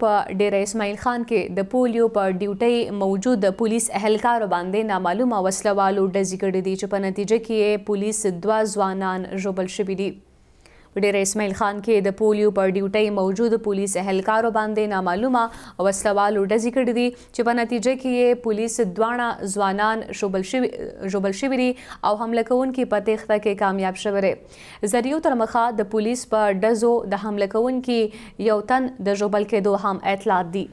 په ډیر اسماعیل خان کې د پولیو په ډیوټي موجود پولیس اهلکار باندې نامعلومه وسله والو ډزې کړې دي چې په نتیجه کې پولیس دوه ځوانان ژوبل شوي دي په ډیر اسماعیل خان کې د پولیو پر ډیوټي موجود پولیس اهلکارو باندې نامعلومه وسلوالو ډزې کړې دي چې په نتیجه کې یې پولیس دواړه ځوانان شوبل شوي جوبل شوي او حمله کوونکي په تېخته کې کامیاب شوي زریو تر مخه د پولیس په ډزو د حمله کوونکي یو تن د جوبل کېدو هم اطلاعات دي